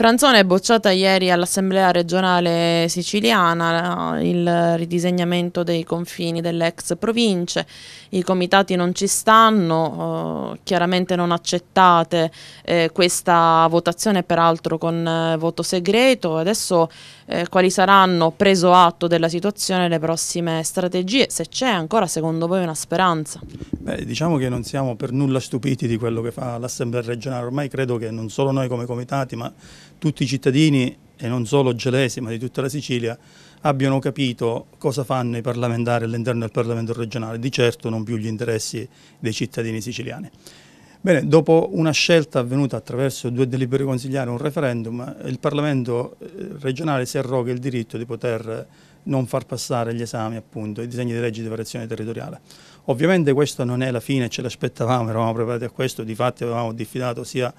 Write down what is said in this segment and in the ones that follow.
Franzone è bocciata ieri all'Assemblea regionale siciliana eh, il ridisegnamento dei confini delle ex province, i comitati non ci stanno, eh, chiaramente non accettate eh, questa votazione peraltro con voto segreto, adesso quali saranno preso atto della situazione le prossime strategie, se c'è ancora secondo voi una speranza? Beh, diciamo che non siamo per nulla stupiti di quello che fa l'Assemblea regionale, ormai credo che non solo noi come comitati ma tutti i cittadini e non solo gelesi ma di tutta la Sicilia abbiano capito cosa fanno i parlamentari all'interno del Parlamento regionale, di certo non più gli interessi dei cittadini siciliani. Bene, dopo una scelta avvenuta attraverso due delibere consigliari e un referendum, il Parlamento eh, regionale si arroga il diritto di poter non far passare gli esami, appunto, i disegni di legge di variazione territoriale. Ovviamente questa non è la fine, ce l'aspettavamo, eravamo preparati a questo, di fatto avevamo diffidato sia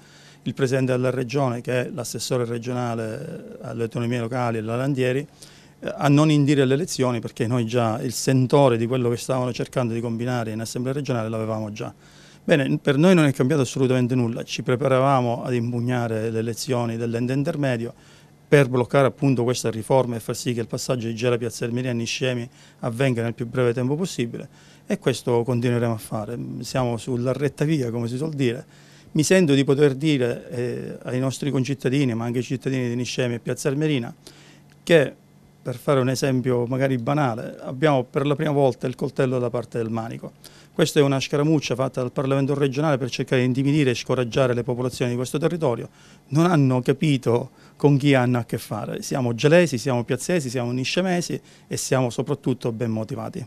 il Presidente della Regione che l'assessore regionale alle autonomie locali e la Landieri eh, a non indire le elezioni perché noi già il sentore di quello che stavano cercando di combinare in Assemblea regionale l'avevamo già. Bene, per noi non è cambiato assolutamente nulla, ci preparavamo ad impugnare le elezioni dell'ente intermedio, per bloccare appunto questa riforma e far sì che il passaggio di Gela Piazza del Miriani Niscemi avvenga nel più breve tempo possibile e questo continueremo a fare. Siamo sulla retta via, come si suol dire. Mi sento di poter dire eh, ai nostri concittadini, ma anche ai cittadini di Niscemi e Piazza Almerina, che per fare un esempio magari banale, abbiamo per la prima volta il coltello da parte del manico. Questa è una scaramuccia fatta dal Parlamento regionale per cercare di intimidire e scoraggiare le popolazioni di questo territorio. Non hanno capito con chi hanno a che fare. Siamo gelesi, siamo piazzesi, siamo niscemesi e siamo soprattutto ben motivati.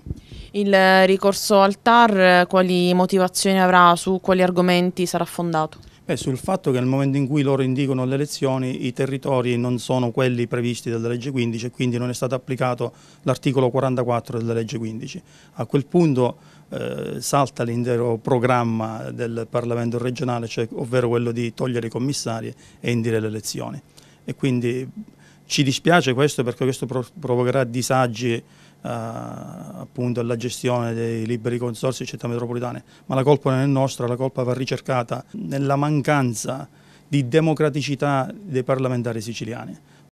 Il ricorso al TAR quali motivazioni avrà, su quali argomenti sarà fondato? Beh, sul fatto che nel momento in cui loro indicano le elezioni i territori non sono quelli previsti dalla legge 15 e quindi non è stato applicato l'articolo 44 della legge 15. A quel punto eh, salta l'intero programma del Parlamento regionale, cioè, ovvero quello di togliere i commissari e indire le elezioni. E quindi ci dispiace questo perché questo provocherà disagi eh, appunto alla gestione dei liberi consorsi di città metropolitane, ma la colpa non è nostra, la colpa va ricercata nella mancanza di democraticità dei parlamentari siciliani.